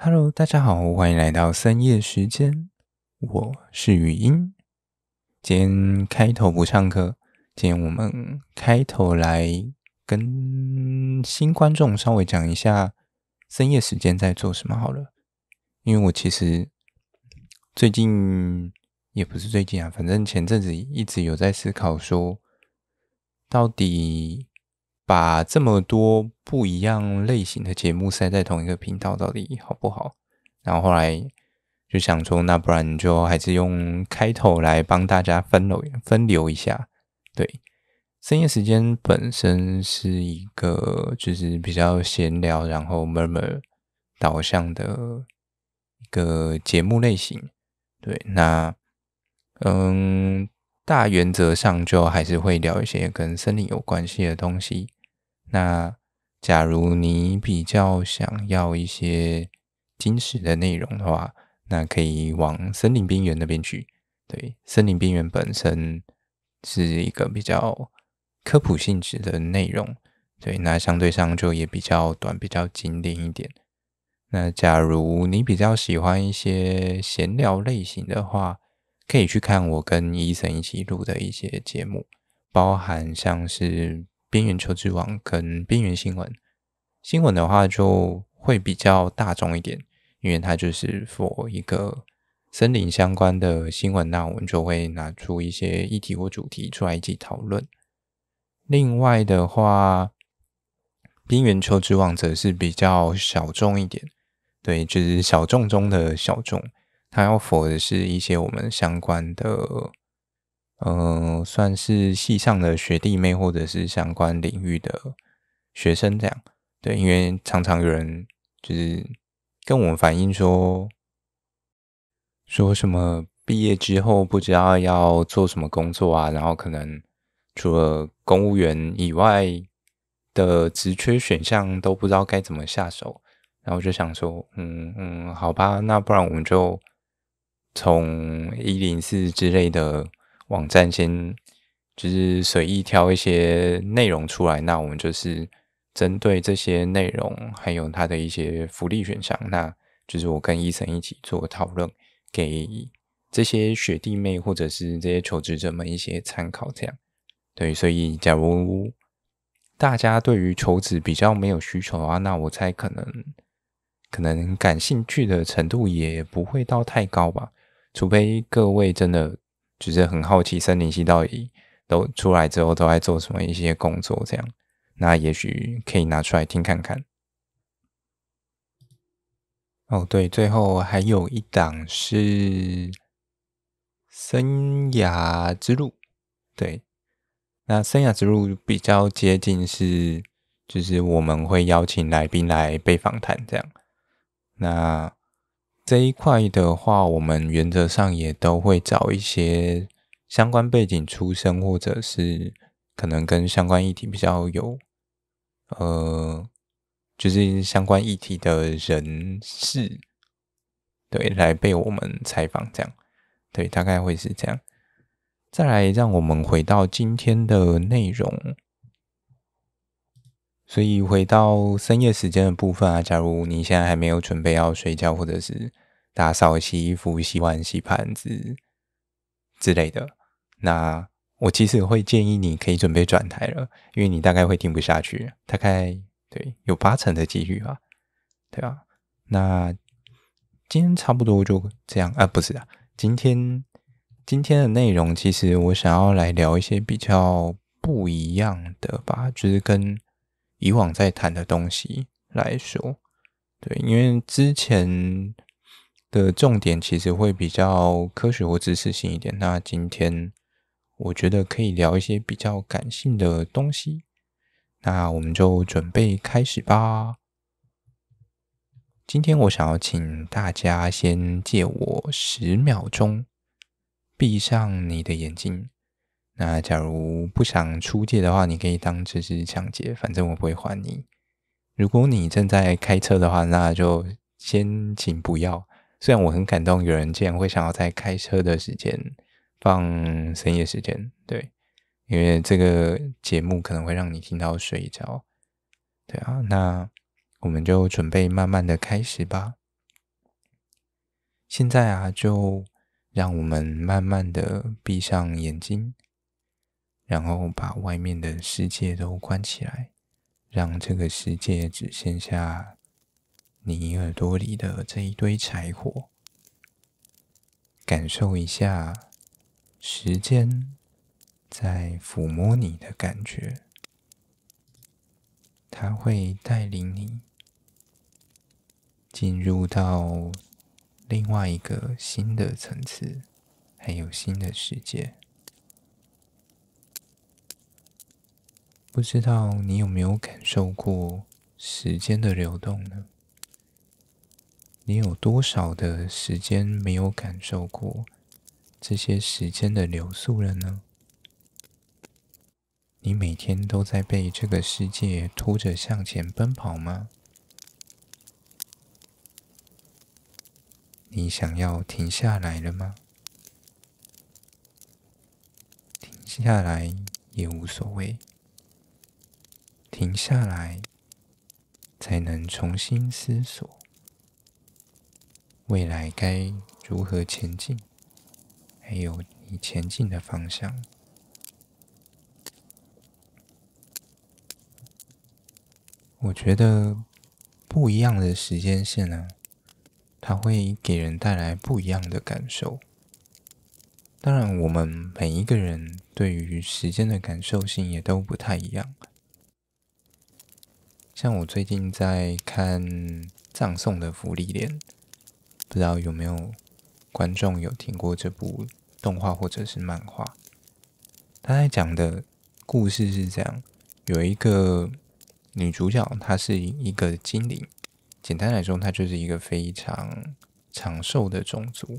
Hello，大家好，欢迎来到深夜时间。我是语音。今天开头不上课，今天我们开头来跟新观众稍微讲一下深夜时间在做什么好了。因为我其实最近也不是最近啊，反正前阵子一直有在思考说，到底。把这么多不一样类型的节目塞在同一个频道到底好不好？然后后来就想说，那不然就还是用开头来帮大家分流分流一下。对，深夜时间本身是一个就是比较闲聊，然后慢慢导向的一个节目类型。对，那嗯，大原则上就还是会聊一些跟生理有关系的东西。那假如你比较想要一些知识的内容的话，那可以往森林边缘那边去。对，森林边缘本身是一个比较科普性质的内容，对，那相对上就也比较短，比较经典一点。那假如你比较喜欢一些闲聊类型的话，可以去看我跟医生一起录的一些节目，包含像是。边缘球之王跟边缘新闻，新闻的话就会比较大众一点，因为它就是 for 一个森林相关的新闻，那我们就会拿出一些议题或主题出来一起讨论。另外的话，边缘球之王则是比较小众一点，对，就是小众中的小众，它要 for 的是一些我们相关的。嗯，算是系上的学弟妹，或者是相关领域的学生这样。对，因为常常有人就是跟我们反映说，说什么毕业之后不知道要做什么工作啊，然后可能除了公务员以外的职缺选项都不知道该怎么下手。然后就想说，嗯嗯，好吧，那不然我们就从一零四之类的。网站先就是随意挑一些内容出来，那我们就是针对这些内容，还有它的一些福利选项，那就是我跟医生一起做讨论，给这些学弟妹或者是这些求职者们一些参考。这样对，所以假如大家对于求职比较没有需求的话，那我猜可能可能感兴趣的程度也不会到太高吧，除非各位真的。就是很好奇，森林系到底都出来之后都在做什么一些工作？这样，那也许可以拿出来听看看。哦，对，最后还有一档是《生涯之路》，对，那《生涯之路》比较接近是，就是我们会邀请来宾来被访谈这样，那。这一块的话，我们原则上也都会找一些相关背景出身，或者是可能跟相关议题比较有，呃，就是相关议题的人士，对，来被我们采访，这样，对，大概会是这样。再来，让我们回到今天的内容。所以回到深夜时间的部分啊，假如你现在还没有准备要睡觉，或者是打扫、洗衣服、洗碗、洗盘子之类的，那我其实会建议你可以准备转台了，因为你大概会听不下去，大概对有八成的几率吧，对吧？那今天差不多就这样啊，不是啊，今天今天的内容其实我想要来聊一些比较不一样的吧，就是跟。以往在谈的东西来说，对，因为之前的重点其实会比较科学或知识性一点。那今天我觉得可以聊一些比较感性的东西。那我们就准备开始吧。今天我想要请大家先借我十秒钟，闭上你的眼睛。那假如不想出借的话，你可以当只是抢劫，反正我不会还你。如果你正在开车的话，那就先请不要。虽然我很感动，有人竟然会想要在开车的时间放深夜时间，对，因为这个节目可能会让你听到睡着。对啊，那我们就准备慢慢的开始吧。现在啊，就让我们慢慢的闭上眼睛。然后把外面的世界都关起来，让这个世界只剩下你耳朵里的这一堆柴火。感受一下时间在抚摸你的感觉，它会带领你进入到另外一个新的层次，还有新的世界。不知道你有没有感受过时间的流动呢？你有多少的时间没有感受过这些时间的流速了呢？你每天都在被这个世界拖着向前奔跑吗？你想要停下来了吗？停下来也无所谓。停下来，才能重新思索未来该如何前进，还有你前进的方向。我觉得不一样的时间线呢，它会给人带来不一样的感受。当然，我们每一个人对于时间的感受性也都不太一样。像我最近在看《葬送的福利莲》，不知道有没有观众有听过这部动画或者是漫画。他在讲的故事是这样：有一个女主角，她是一个精灵，简单来说，她就是一个非常长寿的种族。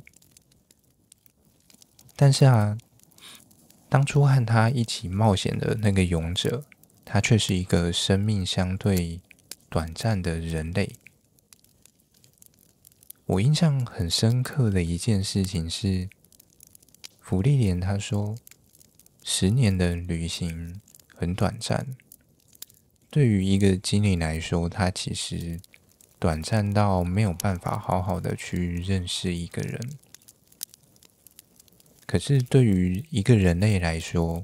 但是啊，当初和她一起冒险的那个勇者。他却是一个生命相对短暂的人类。我印象很深刻的一件事情是，福利莲他说，十年的旅行很短暂，对于一个经理来说，他其实短暂到没有办法好好的去认识一个人。可是对于一个人类来说，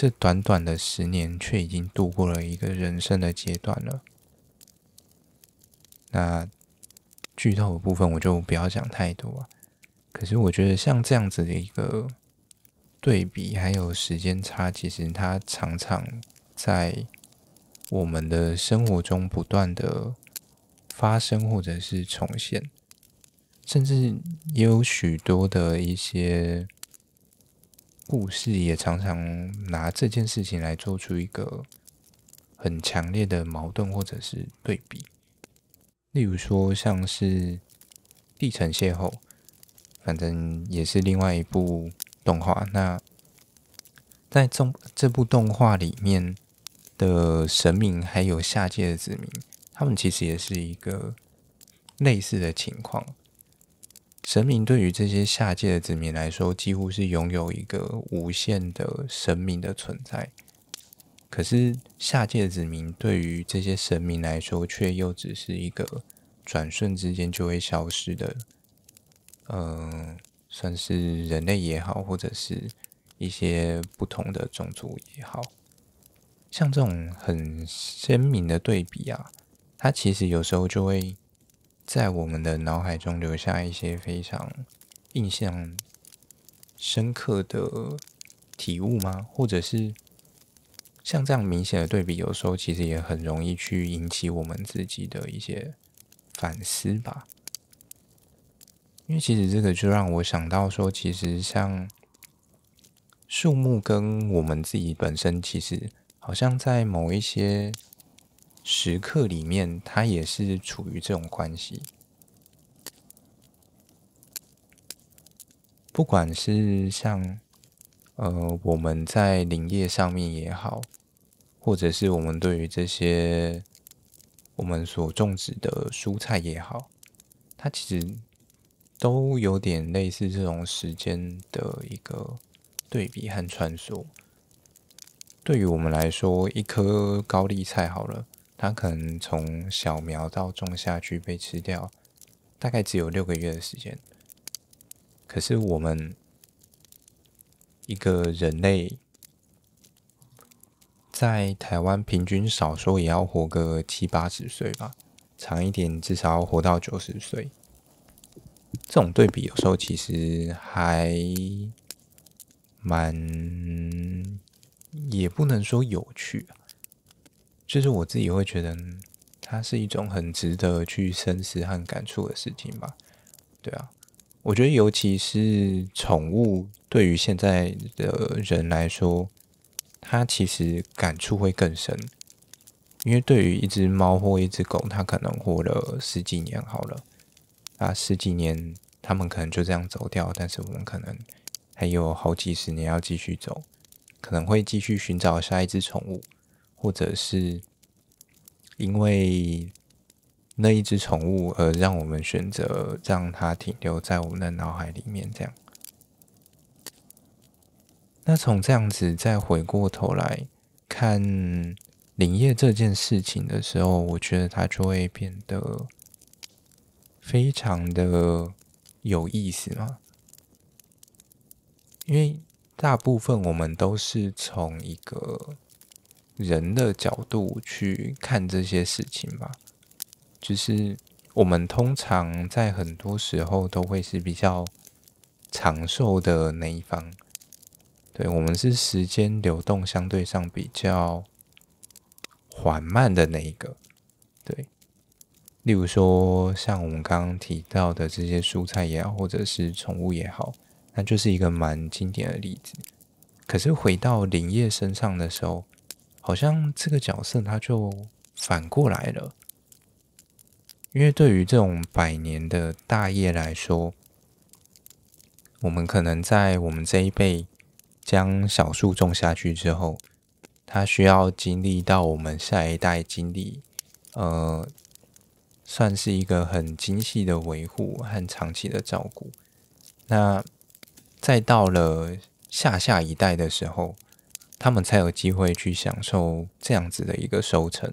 这短短的十年，却已经度过了一个人生的阶段了。那剧透的部分我就不要讲太多。可是我觉得，像这样子的一个对比，还有时间差，其实它常常在我们的生活中不断的发生，或者是重现，甚至也有许多的一些。故事也常常拿这件事情来做出一个很强烈的矛盾或者是对比，例如说像是《地城邂逅》，反正也是另外一部动画。那在中这部动画里面的神明还有下界的子民，他们其实也是一个类似的情况。神明对于这些下界的子民来说，几乎是拥有一个无限的神明的存在。可是下界的子民对于这些神明来说，却又只是一个转瞬之间就会消失的。嗯，算是人类也好，或者是一些不同的种族也好，像这种很鲜明的对比啊，它其实有时候就会。在我们的脑海中留下一些非常印象深刻的体悟吗？或者是像这样明显的对比，有时候其实也很容易去引起我们自己的一些反思吧。因为其实这个就让我想到说，其实像树木跟我们自己本身，其实好像在某一些。时刻里面，它也是处于这种关系。不管是像，呃，我们在林业上面也好，或者是我们对于这些我们所种植的蔬菜也好，它其实都有点类似这种时间的一个对比和穿梭。对于我们来说，一颗高丽菜好了。它可能从小苗到种下去被吃掉，大概只有六个月的时间。可是我们一个人类在台湾平均少说也要活个七八十岁吧，长一点至少要活到九十岁。这种对比有时候其实还蛮也不能说有趣。就是我自己会觉得，它是一种很值得去深思和感触的事情吧。对啊，我觉得尤其是宠物对于现在的人来说，它其实感触会更深，因为对于一只猫或一只狗，它可能活了十几年好了，啊十几年，它们可能就这样走掉，但是我们可能还有好几十年要继续走，可能会继续寻找下一只宠物。或者是因为那一只宠物而让我们选择让它停留在我们的脑海里面，这样。那从这样子再回过头来看林业这件事情的时候，我觉得它就会变得非常的有意思嘛。因为大部分我们都是从一个。人的角度去看这些事情吧，就是我们通常在很多时候都会是比较长寿的那一方，对我们是时间流动相对上比较缓慢的那一个。对，例如说像我们刚刚提到的这些蔬菜也好，或者是宠物也好，那就是一个蛮经典的例子。可是回到林业身上的时候，好像这个角色他就反过来了，因为对于这种百年的大业来说，我们可能在我们这一辈将小树种下去之后，它需要经历到我们下一代经历，呃，算是一个很精细的维护和长期的照顾。那再到了下下一代的时候。他们才有机会去享受这样子的一个收成，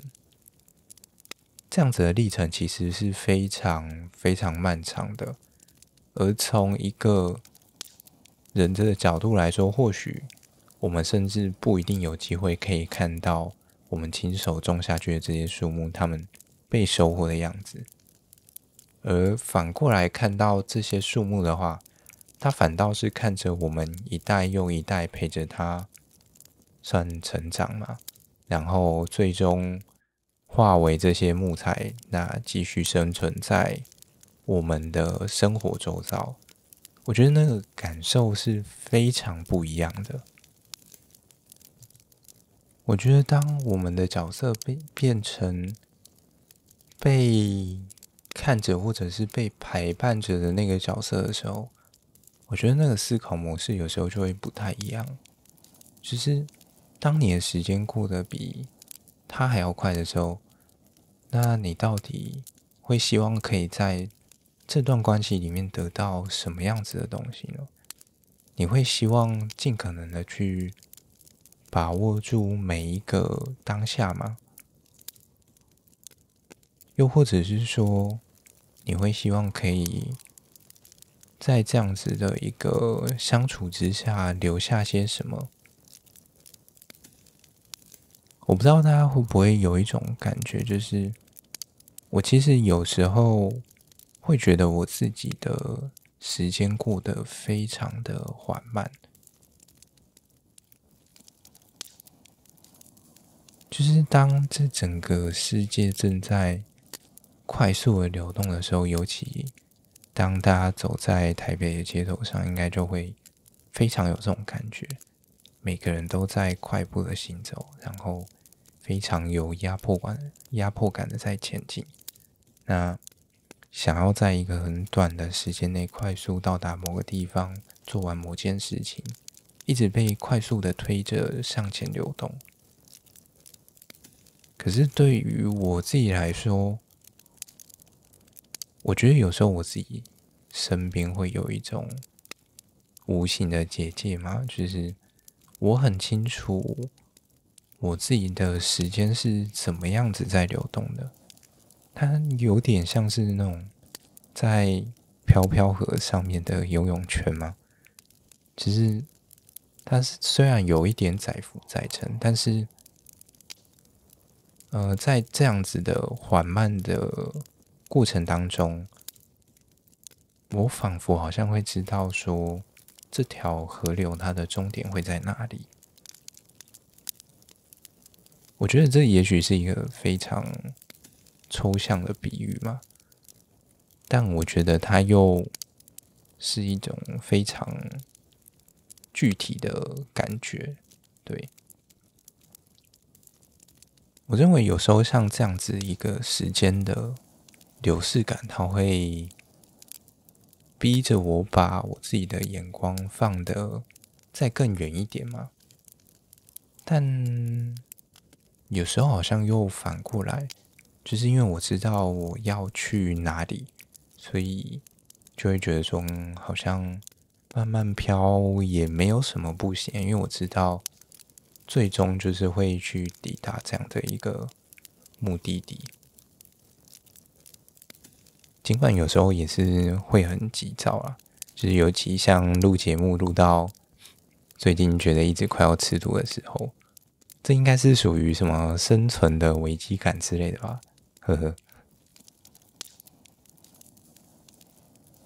这样子的历程其实是非常非常漫长的。而从一个人的角度来说，或许我们甚至不一定有机会可以看到我们亲手种下去的这些树木，他们被收获的样子。而反过来看到这些树木的话，它反倒是看着我们一代又一代陪着他。算成长嘛，然后最终化为这些木材，那继续生存在我们的生活周遭。我觉得那个感受是非常不一样的。我觉得当我们的角色被变成被看着或者是被陪伴着的那个角色的时候，我觉得那个思考模式有时候就会不太一样，就是。当你的时间过得比他还要快的时候，那你到底会希望可以在这段关系里面得到什么样子的东西呢？你会希望尽可能的去把握住每一个当下吗？又或者是说，你会希望可以在这样子的一个相处之下留下些什么？我不知道大家会不会有一种感觉，就是我其实有时候会觉得我自己的时间过得非常的缓慢。就是当这整个世界正在快速的流动的时候，尤其当大家走在台北的街头上，应该就会非常有这种感觉。每个人都在快步的行走，然后。非常有压迫感、压迫感的在前进。那想要在一个很短的时间内快速到达某个地方，做完某件事情，一直被快速的推着向前流动。可是对于我自己来说，我觉得有时候我自己身边会有一种无形的结界嘛，就是我很清楚。我自己的时间是怎么样子在流动的？它有点像是那种在飘飘河上面的游泳圈吗？其实它是虽然有一点载浮载沉，但是呃，在这样子的缓慢的过程当中，我仿佛好像会知道说，这条河流它的终点会在哪里。我觉得这也许是一个非常抽象的比喻嘛，但我觉得它又是一种非常具体的感觉。对，我认为有时候像这样子一个时间的流逝感，它会逼着我把我自己的眼光放得再更远一点嘛，但。有时候好像又反过来，就是因为我知道我要去哪里，所以就会觉得说，好像慢慢飘也没有什么不行，因为我知道最终就是会去抵达这样的一个目的地。尽管有时候也是会很急躁啊，就是尤其像录节目录到最近，觉得一直快要吃土的时候。这应该是属于什么生存的危机感之类的吧，呵呵。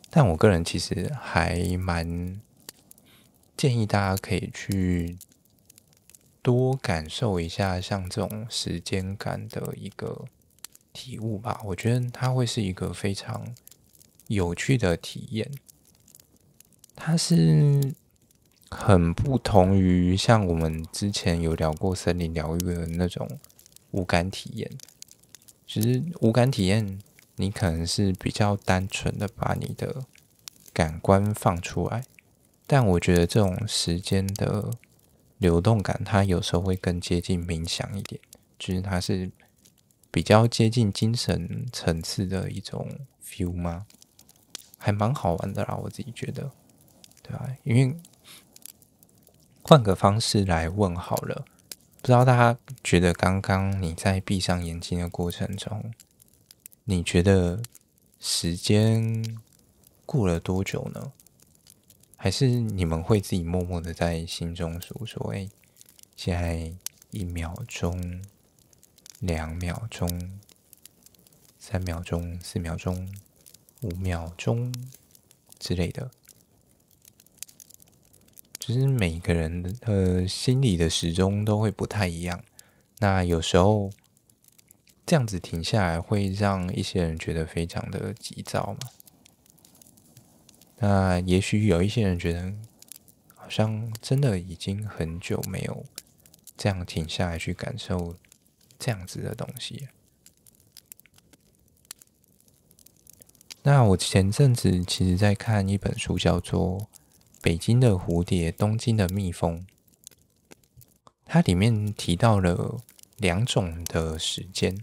但我个人其实还蛮建议大家可以去多感受一下像这种时间感的一个体悟吧，我觉得它会是一个非常有趣的体验。它是。很不同于像我们之前有聊过森林疗愈的那种无感体验。其实无感体验，你可能是比较单纯的把你的感官放出来。但我觉得这种时间的流动感，它有时候会更接近冥想一点。就是它是比较接近精神层次的一种 feel 吗？还蛮好玩的啦，我自己觉得，对吧？因为换个方式来问好了，不知道大家觉得刚刚你在闭上眼睛的过程中，你觉得时间过了多久呢？还是你们会自己默默的在心中数说：“哎，现在一秒钟、两秒钟、三秒钟、四秒钟、五秒钟之类的。”其实每个人的心里的时钟都会不太一样，那有时候这样子停下来会让一些人觉得非常的急躁嘛。那也许有一些人觉得，好像真的已经很久没有这样停下来去感受这样子的东西。那我前阵子其实在看一本书，叫做。北京的蝴蝶，东京的蜜蜂，它里面提到了两种的时间。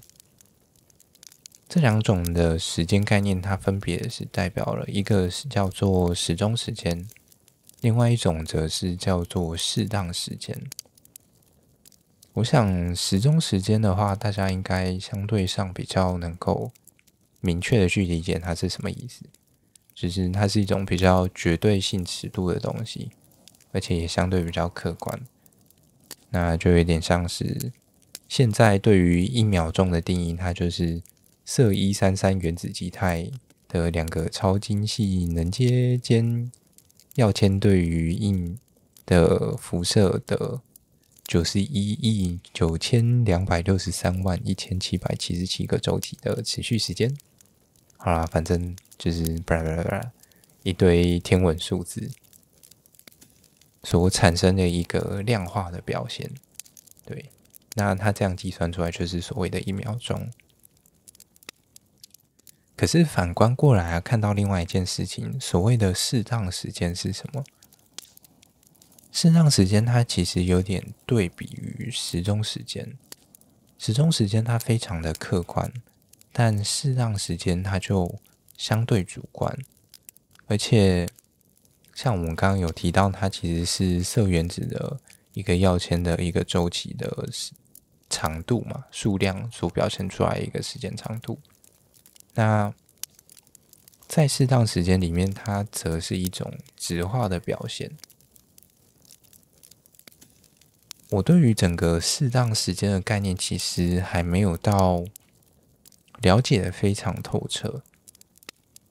这两种的时间概念，它分别是代表了一个是叫做时钟时间，另外一种则是叫做适当时间。我想时钟时间的话，大家应该相对上比较能够明确的去理解它是什么意思。只是它是一种比较绝对性尺度的东西，而且也相对比较客观，那就有点像是现在对于一秒钟的定义，它就是色一三三原子基态的两个超精细能阶间要迁对于硬的辐射的九十一亿九千两百六十三万一千七百七十七个周期的持续时间。好啦，反正就是巴拉巴拉巴拉一堆天文数字所产生的一个量化的表现，对。那它这样计算出来就是所谓的一秒钟。可是反观过来啊，看到另外一件事情，所谓的适当时间是什么？适当时间它其实有点对比于时钟时间，时钟时间它非常的客观。但适当时间，它就相对主观，而且像我们刚刚有提到，它其实是色原子的一个要签的一个周期的长度嘛，数量所表现出来一个时间长度。那在适当时间里面，它则是一种直化的表现。我对于整个适当时间的概念，其实还没有到。了解的非常透彻，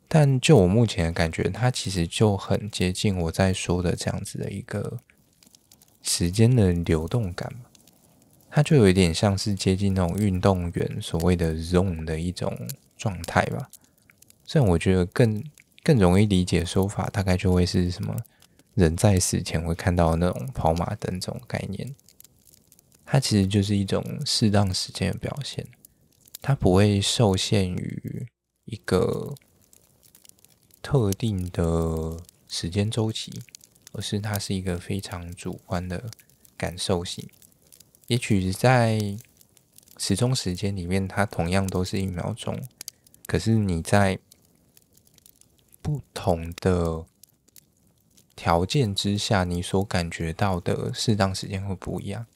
但就我目前的感觉，它其实就很接近我在说的这样子的一个时间的流动感它就有一点像是接近那种运动员所谓的 zone 的一种状态吧。虽然我觉得更更容易理解说法，大概就会是什么人在死前会看到那种跑马灯这种概念，它其实就是一种适当时间的表现。它不会受限于一个特定的时间周期，而是它是一个非常主观的感受性。也许在时钟时间里面，它同样都是一秒钟，可是你在不同的条件之下，你所感觉到的适当时间会不一样。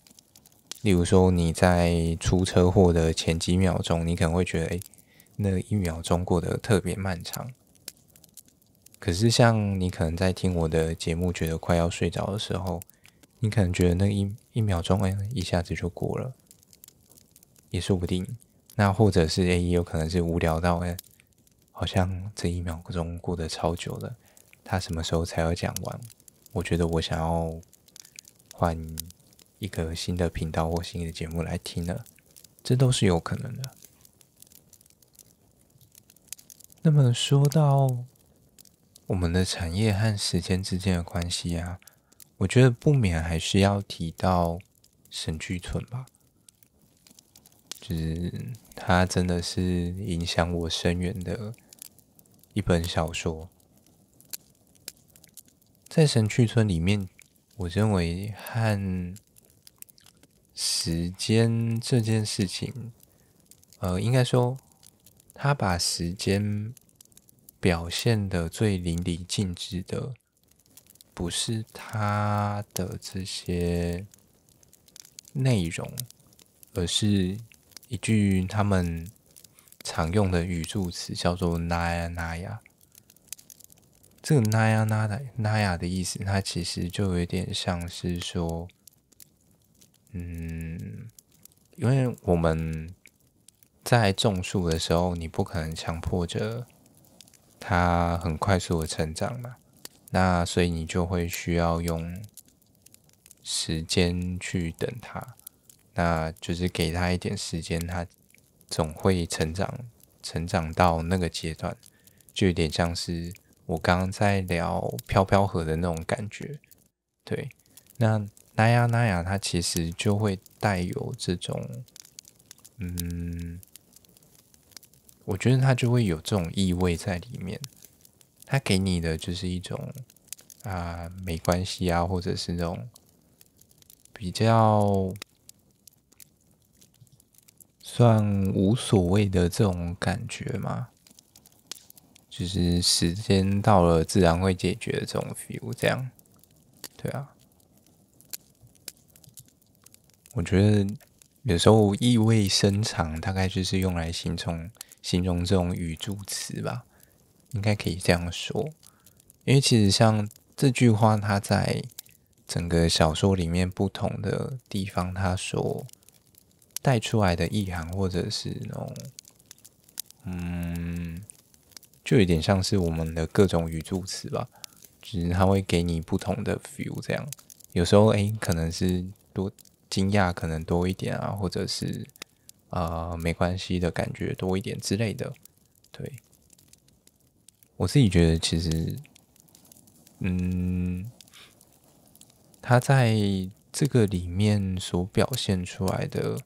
例如说，你在出车祸的前几秒钟，你可能会觉得，哎，那一秒钟过得特别漫长。可是，像你可能在听我的节目，觉得快要睡着的时候，你可能觉得那一一秒钟，哎，一下子就过了。也说不定，那或者是哎，有可能是无聊到哎，好像这一秒钟过得超久了，他什么时候才要讲完？我觉得我想要换。一个新的频道或新的节目来听了，这都是有可能的。那么说到我们的产业和时间之间的关系啊，我觉得不免还是要提到《神去村》吧，就是它真的是影响我深远的一本小说。在《神去村》里面，我认为和时间这件事情，呃，应该说，他把时间表现的最淋漓尽致的，不是他的这些内容，而是一句他们常用的语助词，叫做“那呀那呀”。这个“那呀那 a 那呀”的意思，它其实就有点像是说。嗯，因为我们在种树的时候，你不可能强迫着它很快速的成长嘛。那所以你就会需要用时间去等它。那就是给它一点时间，它总会成长，成长到那个阶段，就有点像是我刚刚在聊飘飘河的那种感觉。对，那。那亚那亚，它其实就会带有这种，嗯，我觉得它就会有这种意味在里面。它给你的就是一种啊，没关系啊，或者是那种比较算无所谓的这种感觉嘛，就是时间到了自然会解决的这种 feel，这样，对啊。我觉得有时候意味深长，大概就是用来形容形容这种语助词吧，应该可以这样说。因为其实像这句话，它在整个小说里面不同的地方，它所带出来的意涵，或者是那种，嗯，就有点像是我们的各种语助词吧，只是它会给你不同的 feel。这样有时候，哎，可能是多。惊讶可能多一点啊，或者是呃没关系的感觉多一点之类的。对，我自己觉得其实，嗯，他在这个里面所表现出来的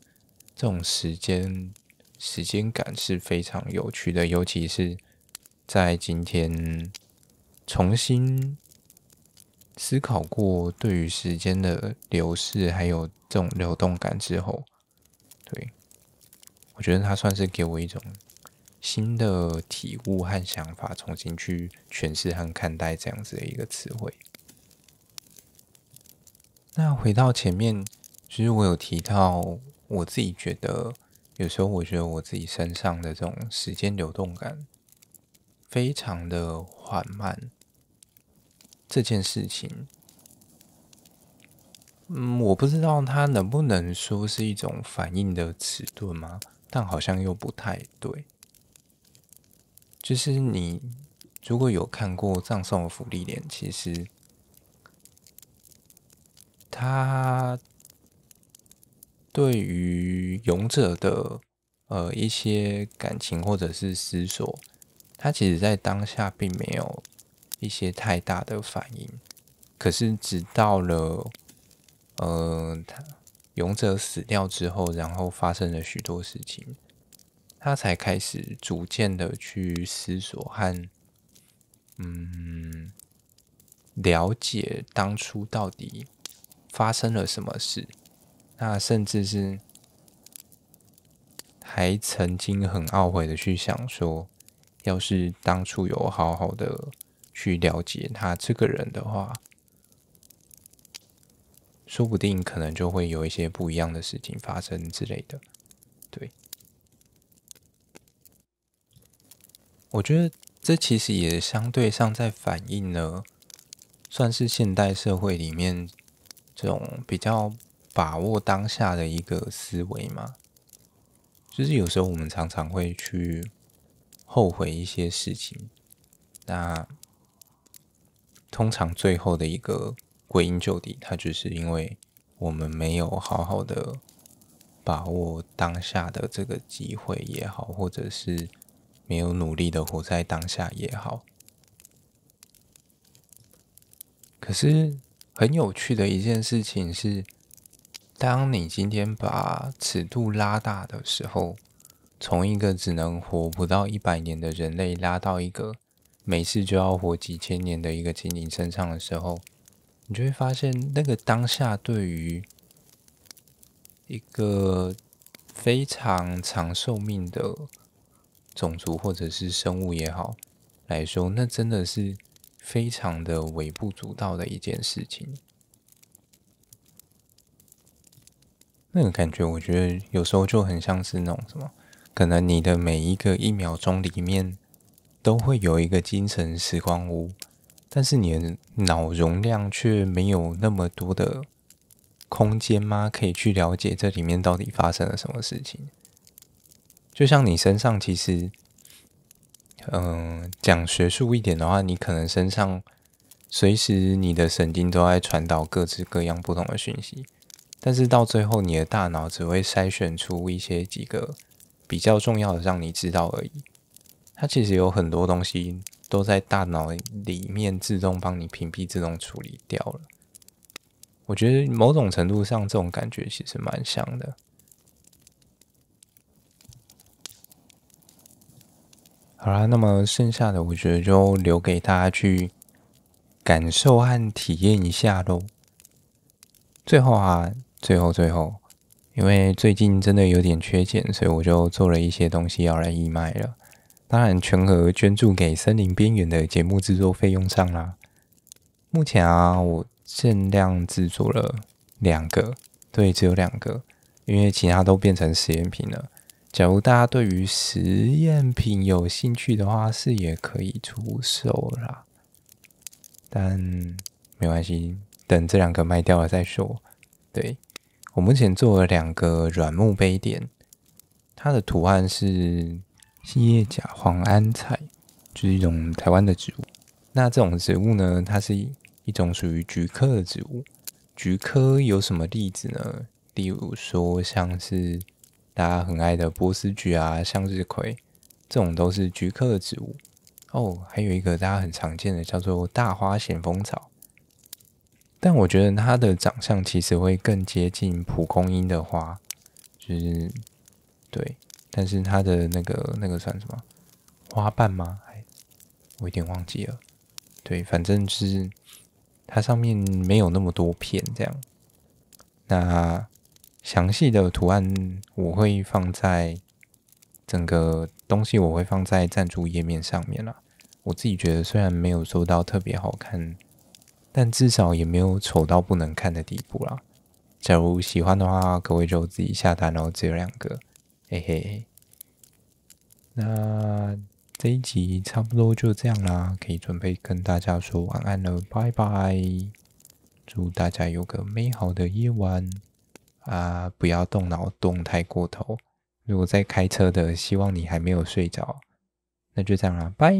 这种时间时间感是非常有趣的，尤其是在今天重新。思考过对于时间的流逝，还有这种流动感之后，对我觉得它算是给我一种新的体悟和想法，重新去诠释和看待这样子的一个词汇。那回到前面，其实我有提到，我自己觉得有时候我觉得我自己身上的这种时间流动感非常的缓慢。这件事情，嗯，我不知道他能不能说是一种反应的迟钝吗？但好像又不太对。就是你如果有看过《葬送的福利莲》，其实他对于勇者的呃一些感情或者是思索，他其实在当下并没有。一些太大的反应，可是，直到了，呃，他勇者死掉之后，然后发生了许多事情，他才开始逐渐的去思索和，嗯，了解当初到底发生了什么事，那甚至是，还曾经很懊悔的去想说，要是当初有好好的。去了解他这个人的话，说不定可能就会有一些不一样的事情发生之类的。对，我觉得这其实也相对上在反映了，算是现代社会里面这种比较把握当下的一个思维嘛。就是有时候我们常常会去后悔一些事情，那。通常最后的一个归因就底，它就是因为我们没有好好的把握当下的这个机会也好，或者是没有努力的活在当下也好。可是很有趣的一件事情是，当你今天把尺度拉大的时候，从一个只能活不到一百年的人类拉到一个。每次就要活几千年的一个精灵身上的时候，你就会发现，那个当下对于一个非常长寿命的种族或者是生物也好来说，那真的是非常的微不足道的一件事情。那个感觉，我觉得有时候就很像是那种什么，可能你的每一个一秒钟里面。都会有一个精神时光屋，但是你的脑容量却没有那么多的空间吗？可以去了解这里面到底发生了什么事情？就像你身上，其实，嗯，讲学术一点的话，你可能身上随时你的神经都在传导各式各样不同的讯息，但是到最后，你的大脑只会筛选出一些几个比较重要的，让你知道而已。它其实有很多东西都在大脑里面自动帮你屏蔽、自动处理掉了。我觉得某种程度上，这种感觉其实蛮像的。好啦，那么剩下的我觉得就留给大家去感受和体验一下喽。最后啊，最后最后，因为最近真的有点缺钱，所以我就做了一些东西要来义卖了。当然，全额捐助给森林边缘的节目制作费用上啦。目前啊，我限量制作了两个，对，只有两个，因为其他都变成实验品了。假如大家对于实验品有兴趣的话，是也可以出售啦。但没关系，等这两个卖掉了再说。对，我目前做了两个软木杯垫，它的图案是。细叶甲黄安菜就是一种台湾的植物。那这种植物呢，它是一种属于菊科的植物。菊科有什么例子呢？例如说，像是大家很爱的波斯菊啊、向日葵，这种都是菊科的植物。哦，还有一个大家很常见的叫做大花咸丰草，但我觉得它的长相其实会更接近蒲公英的花，就是。但是它的那个那个算什么花瓣吗？哎，我有点忘记了。对，反正是它上面没有那么多片这样。那详细的图案我会放在整个东西我会放在赞助页面上面了。我自己觉得虽然没有收到特别好看，但至少也没有丑到不能看的地步啦。假如喜欢的话，各位就自己下单哦，只有两个。嘿嘿，那这一集差不多就这样啦，可以准备跟大家说晚安了，拜拜！祝大家有个美好的夜晚啊，不要动脑动太过头。如果在开车的，希望你还没有睡着，那就这样啦，拜。